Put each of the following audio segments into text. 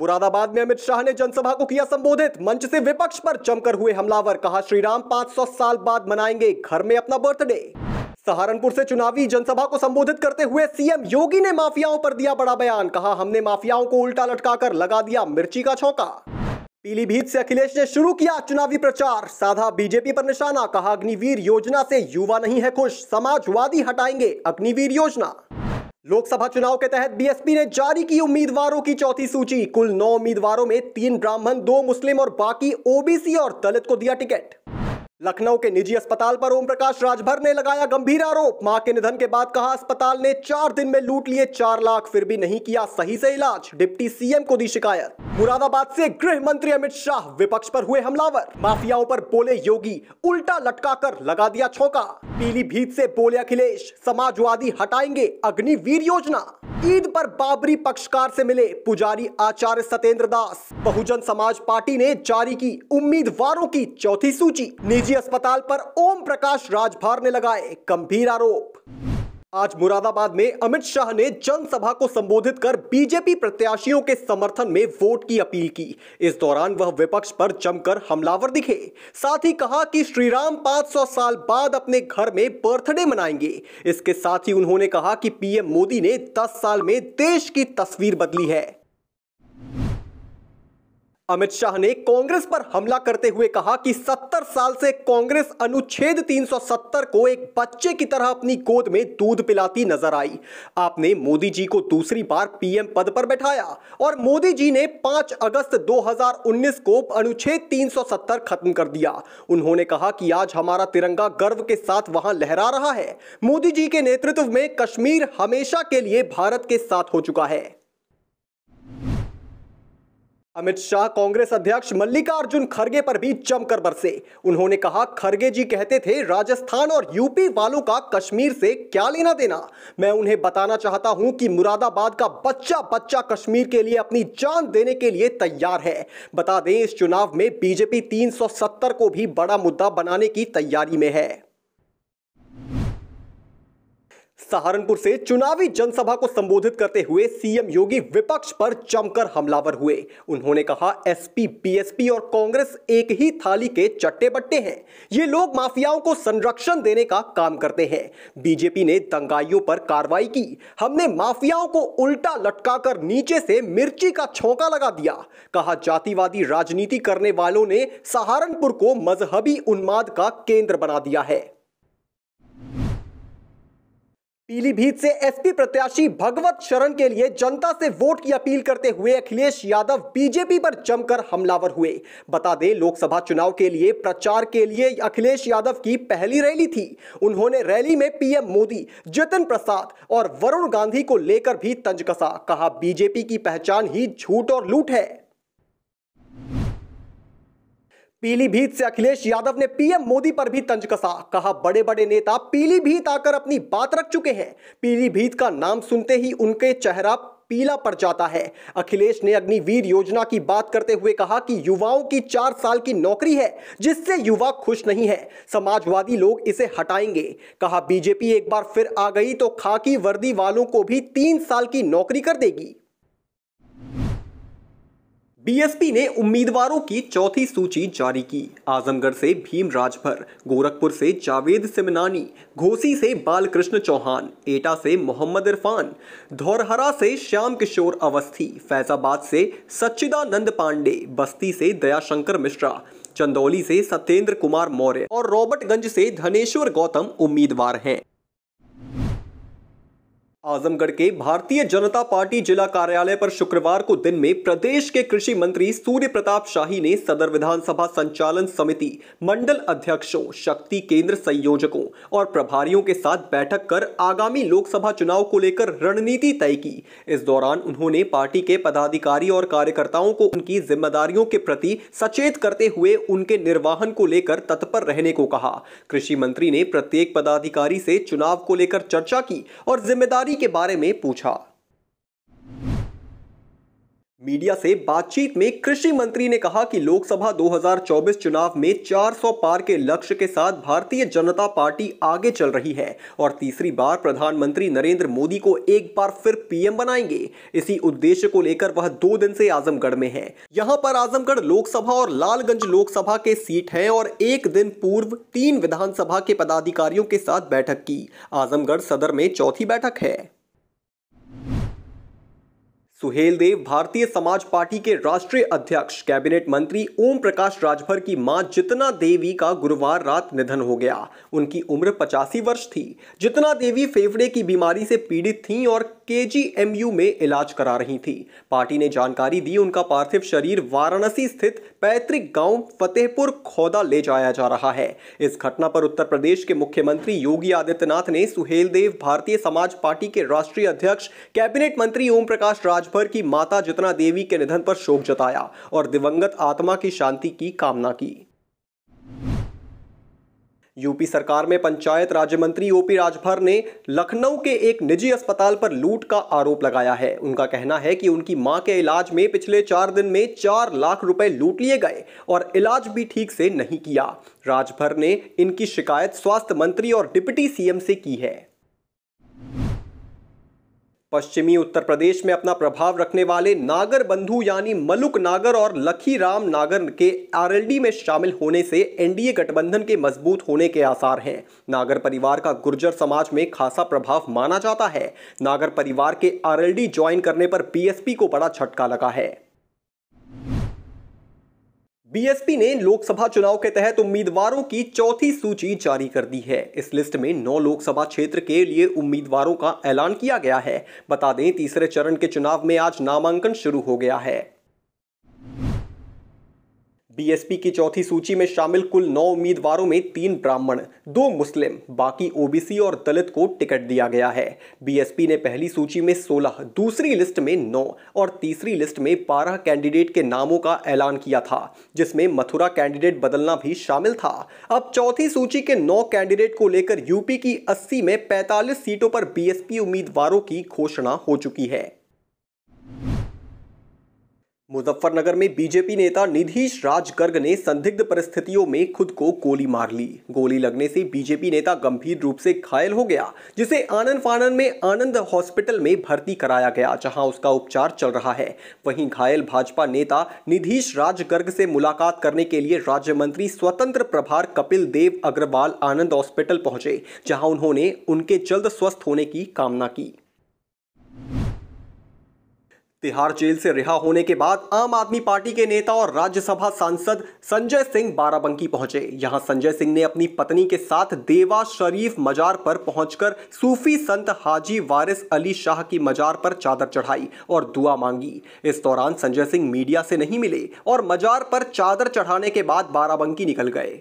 मुरादाबाद में अमित शाह ने जनसभा को किया संबोधित मंच से विपक्ष पर जमकर हुए हमलावर कहा श्रीराम 500 साल बाद मनाएंगे घर में अपना बर्थडे सहारनपुर से चुनावी जनसभा को संबोधित करते हुए सीएम योगी ने माफियाओं पर दिया बड़ा बयान कहा हमने माफियाओं को उल्टा लटकाकर लगा दिया मिर्ची का छौका पीलीभीत से अखिलेश ने शुरू किया चुनावी प्रचार साधा बीजेपी पर निशाना कहा अग्निवीर योजना से युवा नहीं है खुश समाजवादी हटाएंगे अग्निवीर योजना लोकसभा चुनाव के तहत बीएसपी ने जारी की उम्मीदवारों की चौथी सूची कुल नौ उम्मीदवारों में तीन ब्राह्मण दो मुस्लिम और बाकी ओबीसी और दलित को दिया टिकट लखनऊ के निजी अस्पताल पर ओम प्रकाश राजभर ने लगाया गंभीर आरोप मां के निधन के बाद कहा अस्पताल ने चार दिन में लूट लिए चार लाख फिर भी नहीं किया सही से इलाज डिप्टी सीएम को दी शिकायत मुरादाबाद से गृह मंत्री अमित शाह विपक्ष पर हुए हमलावर माफियाओं पर बोले योगी उल्टा लटका कर लगा दिया छौका पीलीभीत से बोले अखिलेश समाजवादी हटाएंगे अग्निवीर योजना ईद पर बाबरी पक्षकार से मिले पुजारी आचार्य सत्येंद्र दास बहुजन समाज पार्टी ने जारी की उम्मीदवारों की चौथी सूची निजी निजी अस्पताल पर ओम प्रकाश राजभार ने लगाए गंभीर आरोप आज मुरादाबाद में अमित शाह ने जनसभा को संबोधित कर बीजेपी प्रत्याशियों के समर्थन में वोट की अपील की इस दौरान वह विपक्ष पर जमकर हमलावर दिखे साथ ही कहा कि श्रीराम 500 साल बाद अपने घर में बर्थडे मनाएंगे इसके साथ ही उन्होंने कहा कि पीएम मोदी ने 10 साल में देश की तस्वीर बदली है अमित शाह ने कांग्रेस पर हमला करते हुए कहा कि 70 साल से कांग्रेस अनुच्छेद 370 को एक बच्चे की तरह अपनी गोद में दूध पिलाती नजर आई आपने मोदी जी को दूसरी बार पीएम पद पर बैठाया और मोदी जी ने 5 अगस्त 2019 को अनुच्छेद 370 खत्म कर दिया उन्होंने कहा कि आज हमारा तिरंगा गर्व के साथ वहां लहरा रहा है मोदी जी के नेतृत्व में कश्मीर हमेशा के लिए भारत के साथ हो चुका है अमित शाह कांग्रेस अध्यक्ष मल्लिकार्जुन खड़गे पर भी जमकर बरसे उन्होंने कहा खड़गे जी कहते थे राजस्थान और यूपी वालों का कश्मीर से क्या लेना देना मैं उन्हें बताना चाहता हूं कि मुरादाबाद का बच्चा बच्चा कश्मीर के लिए अपनी जान देने के लिए तैयार है बता दें इस चुनाव में बीजेपी 370 को भी बड़ा मुद्दा बनाने की तैयारी में है सहारनपुर से चुनावी जनसभा को संबोधित करते हुए सीएम योगी विपक्ष पर जमकर हमलावर हुए उन्होंने कहा एसपी बीएसपी और कांग्रेस एक ही थाली के चट्टे बट्टे हैं ये लोग माफियाओं को संरक्षण देने का काम करते हैं बीजेपी ने दंगाइयों पर कार्रवाई की हमने माफियाओं को उल्टा लटकाकर नीचे से मिर्ची का छौका लगा दिया कहा जातिवादी राजनीति करने वालों ने सहारनपुर को मजहबी उन्माद का केंद्र बना दिया है पीलीभीत से एसपी प्रत्याशी भगवत शरण के लिए जनता से वोट की अपील करते हुए अखिलेश यादव बीजेपी पर जमकर हमलावर हुए बता दें लोकसभा चुनाव के लिए प्रचार के लिए अखिलेश यादव की पहली रैली थी उन्होंने रैली में पीएम मोदी जतिन प्रसाद और वरुण गांधी को लेकर भी तंज कसा कहा बीजेपी की पहचान ही झूठ और लूट है पीलीभीत से अखिलेश यादव ने पीएम मोदी पर भी तंज कसा कहा बड़े बड़े नेता पीलीभीत आकर अपनी बात रख चुके हैं पीलीभीत का नाम सुनते ही उनके चेहरा पीला पड़ जाता है अखिलेश ने अग्निवीर योजना की बात करते हुए कहा कि युवाओं की चार साल की नौकरी है जिससे युवा खुश नहीं है समाजवादी लोग इसे हटाएंगे कहा बीजेपी एक बार फिर आ गई तो खाकी वर्दी वालों को भी तीन साल की नौकरी कर देगी बीएसपी ने उम्मीदवारों की चौथी सूची जारी की आजमगढ़ से भीम राजभर गोरखपुर से जावेद सिमनानी घोसी से बालकृष्ण चौहान एटा से मोहम्मद इरफान धौरहरा से श्याम किशोर अवस्थी फैजाबाद से सच्चिदानंद पांडे बस्ती से दयाशंकर मिश्रा चंदौली से सत्येंद्र कुमार मौर्य और रॉबर्टगंज से धनेश्वर गौतम उम्मीदवार हैं आजमगढ़ के भारतीय जनता पार्टी जिला कार्यालय पर शुक्रवार को दिन में प्रदेश के कृषि मंत्री सूर्य प्रताप शाही ने सदर विधानसभा संचालन समिति मंडल अध्यक्षों शक्ति केंद्र संयोजकों और प्रभारियों के साथ बैठक कर आगामी लोकसभा चुनाव को लेकर रणनीति तय की इस दौरान उन्होंने पार्टी के पदाधिकारी और कार्यकर्ताओं को उनकी जिम्मेदारियों के प्रति सचेत करते हुए उनके निर्वाहन को लेकर तत्पर रहने को कहा कृषि मंत्री ने प्रत्येक पदाधिकारी से चुनाव को लेकर चर्चा की और जिम्मेदारी के बारे में पूछा मीडिया से बातचीत में कृषि मंत्री ने कहा कि लोकसभा 2024 चुनाव में 400 पार के लक्ष्य के साथ भारतीय जनता पार्टी आगे चल रही है और तीसरी बार प्रधानमंत्री नरेंद्र मोदी को एक बार फिर पीएम बनाएंगे इसी उद्देश्य को लेकर वह दो दिन से आजमगढ़ में है यहां पर आजमगढ़ लोकसभा और लालगंज लोकसभा के सीट है और एक दिन पूर्व तीन विधानसभा के पदाधिकारियों के साथ बैठक की आजमगढ़ सदर में चौथी बैठक है सुहेल देव भारतीय समाज पार्टी के राष्ट्रीय अध्यक्ष कैबिनेट मंत्री ओम प्रकाश राजभर की मां जितना देवी का गुरुवार रात निधन हो गया उनकी उम्र पचासी वर्ष थी जितना देवी फेफड़े की बीमारी से पीड़ित थीं और केजीएमयू में इलाज करा रही थी पार्टी ने जानकारी दी उनका पार्थिव शरीर वाराणसी स्थित पैतृक गांव फतेहपुर खौदा ले जाया जा रहा है इस घटना पर उत्तर प्रदेश के मुख्यमंत्री योगी आदित्यनाथ ने सुहेलदेव भारतीय समाज पार्टी के राष्ट्रीय अध्यक्ष कैबिनेट मंत्री ओम प्रकाश राजभर की माता जितना देवी के निधन पर शोक जताया और दिवंगत आत्मा की शांति की कामना की यूपी सरकार में पंचायत राज्य मंत्री ओपी राजभर ने लखनऊ के एक निजी अस्पताल पर लूट का आरोप लगाया है उनका कहना है कि उनकी मां के इलाज में पिछले चार दिन में चार लाख रुपए लूट लिए गए और इलाज भी ठीक से नहीं किया राजभर ने इनकी शिकायत स्वास्थ्य मंत्री और डिप्टी सीएम से की है पश्चिमी उत्तर प्रदेश में अपना प्रभाव रखने वाले नागर बंधु यानी मलुक नागर और लखी राम नागर के आरएलडी में शामिल होने से एनडीए गठबंधन के मजबूत होने के आसार हैं नागर परिवार का गुर्जर समाज में खासा प्रभाव माना जाता है नागर परिवार के आरएलडी ज्वाइन करने पर पीएसपी को बड़ा झटका लगा है बीएसपी ने लोकसभा चुनाव के तहत उम्मीदवारों की चौथी सूची जारी कर दी है इस लिस्ट में नौ लोकसभा क्षेत्र के लिए उम्मीदवारों का ऐलान किया गया है बता दें तीसरे चरण के चुनाव में आज नामांकन शुरू हो गया है बीएसपी की चौथी सूची में शामिल कुल नौ उम्मीदवारों में तीन ब्राह्मण दो मुस्लिम बाकी ओबीसी और दलित को टिकट दिया गया है बीएसपी ने पहली सूची में 16, दूसरी लिस्ट में नौ और तीसरी लिस्ट में 12 कैंडिडेट के नामों का ऐलान किया था जिसमें मथुरा कैंडिडेट बदलना भी शामिल था अब चौथी सूची के नौ कैंडिडेट को लेकर यूपी की अस्सी में पैंतालीस सीटों पर बी उम्मीदवारों की घोषणा हो चुकी है मुजफ्फरनगर में बीजेपी नेता निधीश राज गर्ग ने संदिग्ध परिस्थितियों में खुद को गोली मार ली गोली लगने से बीजेपी नेता गंभीर रूप से घायल हो गया जिसे आनंद फानंद में आनंद हॉस्पिटल में भर्ती कराया गया जहां उसका उपचार चल रहा है वहीं घायल भाजपा नेता निधीश राज गर्ग से मुलाकात करने के लिए राज्य मंत्री स्वतंत्र प्रभार कपिल देव अग्रवाल आनंद हॉस्पिटल पहुंचे जहाँ उन्होंने उनके जल्द स्वस्थ होने की कामना की तिहाड़ जेल से रिहा होने के बाद आम आदमी पार्टी के नेता और राज्यसभा सांसद संजय सिंह बाराबंकी पहुंचे यहां संजय सिंह ने अपनी पत्नी के साथ देवा शरीफ मजार पर पहुंचकर सूफी संत हाजी वारिस अली शाह की मजार पर चादर चढ़ाई और दुआ मांगी इस दौरान संजय सिंह मीडिया से नहीं मिले और मजार पर चादर चढ़ाने के बाद बाराबंकी निकल गए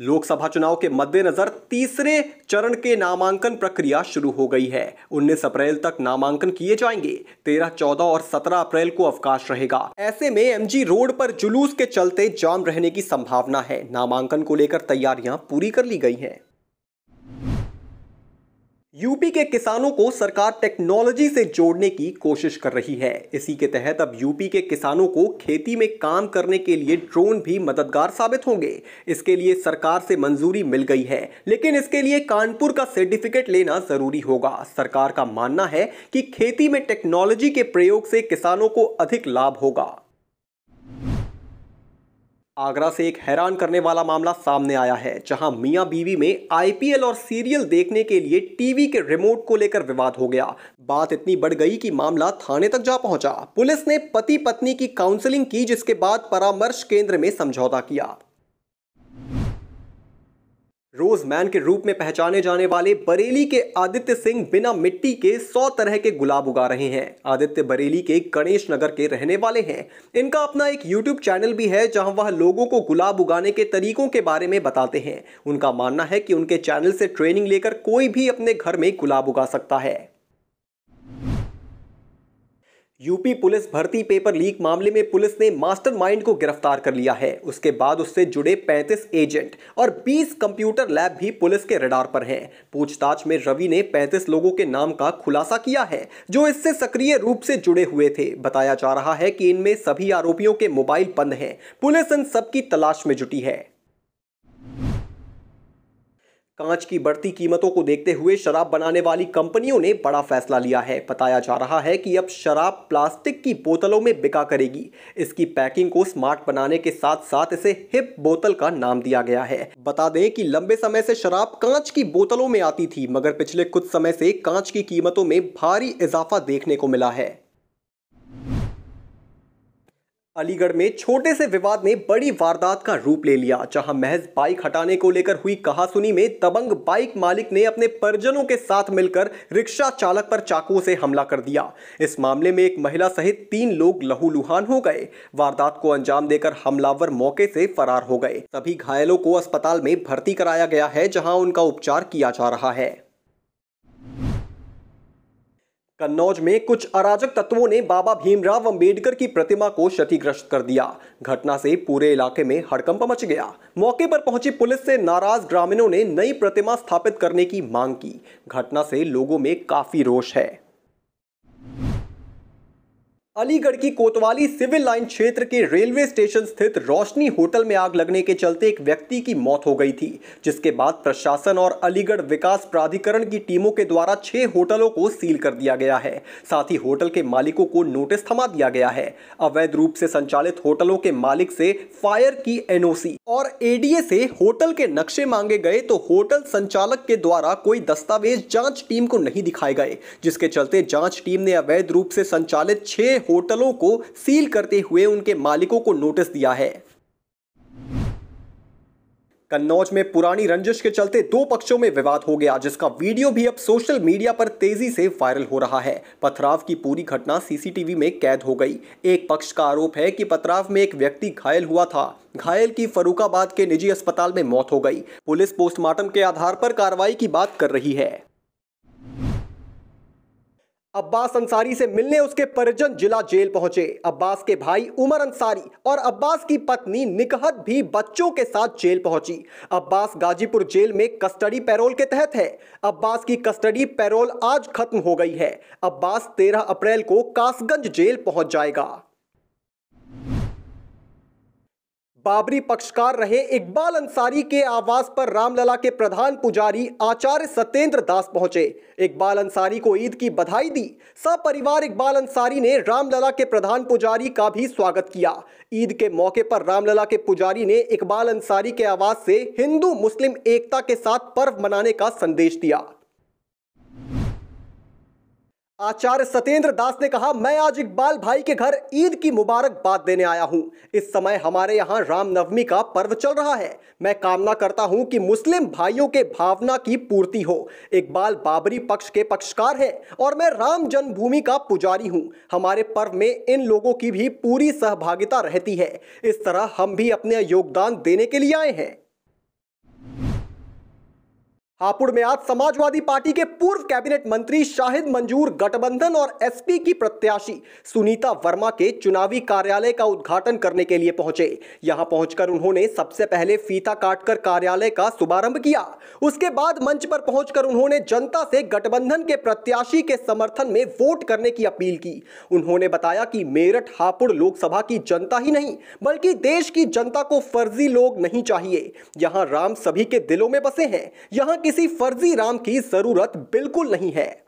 लोकसभा चुनाव के मद्देनजर तीसरे चरण के नामांकन प्रक्रिया शुरू हो गई है उन्नीस अप्रैल तक नामांकन किए जाएंगे 13, 14 और 17 अप्रैल को अवकाश रहेगा ऐसे में एमजी रोड पर जुलूस के चलते जाम रहने की संभावना है नामांकन को लेकर तैयारियां पूरी कर ली गई हैं यूपी के किसानों को सरकार टेक्नोलॉजी से जोड़ने की कोशिश कर रही है इसी के तहत अब यूपी के किसानों को खेती में काम करने के लिए ड्रोन भी मददगार साबित होंगे इसके लिए सरकार से मंजूरी मिल गई है लेकिन इसके लिए कानपुर का सर्टिफिकेट लेना जरूरी होगा सरकार का मानना है कि खेती में टेक्नोलॉजी के प्रयोग से किसानों को अधिक लाभ होगा आगरा से एक हैरान करने वाला मामला सामने आया है जहां मियां बीवी में आईपीएल और सीरियल देखने के लिए टीवी के रिमोट को लेकर विवाद हो गया बात इतनी बढ़ गई कि मामला थाने तक जा पहुंचा पुलिस ने पति पत्नी की काउंसलिंग की जिसके बाद परामर्श केंद्र में समझौता किया रोजमैन के रूप में पहचाने जाने वाले बरेली के आदित्य सिंह बिना मिट्टी के सौ तरह के गुलाब उगा रहे हैं आदित्य बरेली के गणेश नगर के रहने वाले हैं इनका अपना एक यूट्यूब चैनल भी है जहां वह लोगों को गुलाब उगाने के तरीकों के बारे में बताते हैं उनका मानना है कि उनके चैनल से ट्रेनिंग लेकर कोई भी अपने घर में गुलाब उगा सकता है यूपी पुलिस भर्ती पेपर लीक मामले में पुलिस ने मास्टरमाइंड को गिरफ्तार कर लिया है उसके बाद उससे जुड़े 35 एजेंट और 20 कंप्यूटर लैब भी पुलिस के रडार पर हैं पूछताछ में रवि ने 35 लोगों के नाम का खुलासा किया है जो इससे सक्रिय रूप से जुड़े हुए थे बताया जा रहा है कि इनमें सभी आरोपियों के मोबाइल बंद हैं पुलिस इन सबकी तलाश में जुटी है कांच की बढ़ती कीमतों को देखते हुए शराब बनाने वाली कंपनियों ने बड़ा फैसला लिया है बताया जा रहा है कि अब शराब प्लास्टिक की बोतलों में बिका करेगी इसकी पैकिंग को स्मार्ट बनाने के साथ साथ इसे हिप बोतल का नाम दिया गया है बता दें कि लंबे समय से शराब कांच की बोतलों में आती थी मगर पिछले कुछ समय से कांच की कीमतों में भारी इजाफा देखने को मिला है अलीगढ़ में छोटे से विवाद ने बड़ी वारदात का रूप ले लिया जहां महज बाइक हटाने को लेकर हुई कहासुनी में दबंग बाइक मालिक ने अपने परिजनों के साथ मिलकर रिक्शा चालक पर चाकुओं से हमला कर दिया इस मामले में एक महिला सहित तीन लोग लहूलुहान हो गए वारदात को अंजाम देकर हमलावर मौके से फरार हो गए सभी घायलों को अस्पताल में भर्ती कराया गया है जहाँ उनका उपचार किया जा रहा है कन्नौज में कुछ अराजक तत्वों ने बाबा भीमराव अंबेडकर की प्रतिमा को क्षतिग्रस्त कर दिया घटना से पूरे इलाके में हड़कंप मच गया मौके पर पहुंची पुलिस से नाराज ग्रामीणों ने नई प्रतिमा स्थापित करने की मांग की घटना से लोगों में काफी रोष है अलीगढ़ की कोतवाली सिविल लाइन क्षेत्र के रेलवे स्टेशन स्थित रोशनी होटल में आग लगने के चलते एक व्यक्ति की मौत हो गई थी जिसके बाद प्रशासन और अलीगढ़ विकास प्राधिकरण की टीमों के द्वारा छह होटलों को सील कर दिया गया है साथ ही होटल के मालिकों को नोटिस थमा दिया गया है अवैध रूप से संचालित होटलों के मालिक से फायर की एनओसी और एडीए से होटल के नक्शे मांगे गए तो होटल संचालक के द्वारा कोई दस्तावेज जाँच टीम को नहीं दिखाए गए जिसके चलते जाँच टीम ने अवैध रूप से संचालित छह होटलों को सील करते हुए उनके मालिकों को नोटिस दिया है कन्नौज में पुरानी रंजिश के चलते दो पक्षों में विवाद हो गया जिसका वीडियो भी अब सोशल मीडिया पर तेजी से वायरल हो रहा है पथराव की पूरी घटना सीसीटीवी में कैद हो गई एक पक्ष का आरोप है कि पथराव में एक व्यक्ति घायल हुआ था घायल की फरुखाबाद के निजी अस्पताल में मौत हो गई पुलिस पोस्टमार्टम के आधार पर कार्रवाई की बात कर रही है अब्बास अंसारी से मिलने उसके परिजन जिला जेल पहुंचे अब्बास के भाई उमर अंसारी और अब्बास की पत्नी निकहत भी बच्चों के साथ जेल पहुंची अब्बास गाजीपुर जेल में कस्टडी पैरोल के तहत है अब्बास की कस्टडी पैरोल आज खत्म हो गई है अब्बास 13 अप्रैल को कासगंज जेल पहुंच जाएगा बाबरी पक्षकार रहे इकबाल अंसारी के आवास पर रामलला के प्रधान पुजारी आचार्य सत्येंद्र दास पहुंचे इकबाल अंसारी को ईद की बधाई दी सपरिवार इकबाल अंसारी ने रामलला के प्रधान पुजारी का भी स्वागत किया ईद के मौके पर रामलला के पुजारी ने इकबाल अंसारी के आवास से हिंदू मुस्लिम एकता के साथ पर्व मनाने का संदेश दिया आचार्य सत्येंद्र दास ने कहा मैं आज इकबाल भाई के घर ईद की मुबारकबाद देने आया हूं इस समय हमारे यहां रामनवमी का पर्व चल रहा है मैं कामना करता हूं कि मुस्लिम भाइयों के भावना की पूर्ति हो इकबाल बाबरी पक्ष के पक्षकार है और मैं राम जन्मभूमि का पुजारी हूं हमारे पर्व में इन लोगों की भी पूरी सहभागिता रहती है इस तरह हम भी अपने योगदान देने के लिए आए हैं हापुड़ में आज समाजवादी पार्टी के पूर्व कैबिनेट मंत्री शाहिद मंजूर गठबंधन और एसपी की प्रत्याशी सुनीता वर्मा के चुनावी कार्यालय का उद्घाटन करने के लिए पहुंचे यहां पहुंचकर उन्होंने सबसे पहले फीता काटकर कार्यालय का शुभारंभ किया उसके बाद मंच पर पहुंचकर उन्होंने जनता से गठबंधन के प्रत्याशी के समर्थन में वोट करने की अपील की उन्होंने बताया कि मेरठ हापुड़ लोकसभा की जनता ही नहीं बल्कि देश की जनता को फर्जी लोग नहीं चाहिए यहाँ राम सभी के दिलों में बसे हैं यहाँ किसी फर्जी राम की जरूरत बिल्कुल नहीं है